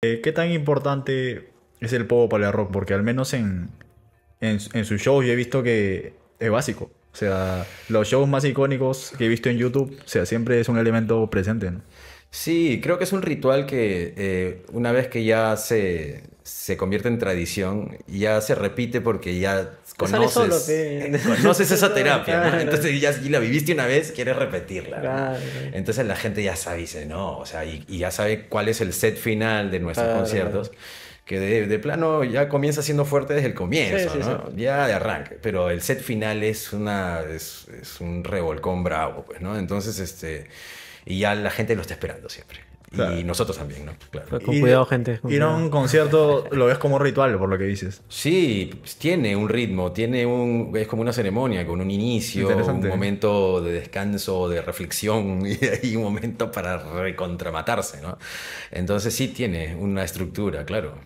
Eh, ¿Qué tan importante es el pogo para el rock? Porque al menos en, sus shows yo he visto que es básico. O sea, los shows más icónicos que he visto en YouTube, o sea, siempre es un elemento presente, ¿no? Sí, creo que es un ritual que eh, una vez que ya se, se convierte en tradición, ya se repite porque ya conoces, esa terapia. Entonces ya la viviste una vez, quieres repetirla. Entonces la gente ya sabe, no, sea, y, ya sabe cuál es el set final de nuestros conciertos que de, plano ya comienza siendo fuerte desde el comienzo, Ya de arranque, pero el set final es una es, un revolcón bravo, pues, ¿no? Entonces este y ya la gente lo está esperando siempre. Y nosotros también, ¿no? Claro. Con cuidado, gente. ir a un concierto lo ves como ritual, por lo que dices. Sí, pues, tiene un ritmo, tiene un, es como una ceremonia, con un inicio, un momento de descanso, de reflexión y ahí un momento para recontramatarse, ¿no? Entonces sí tiene una estructura, claro.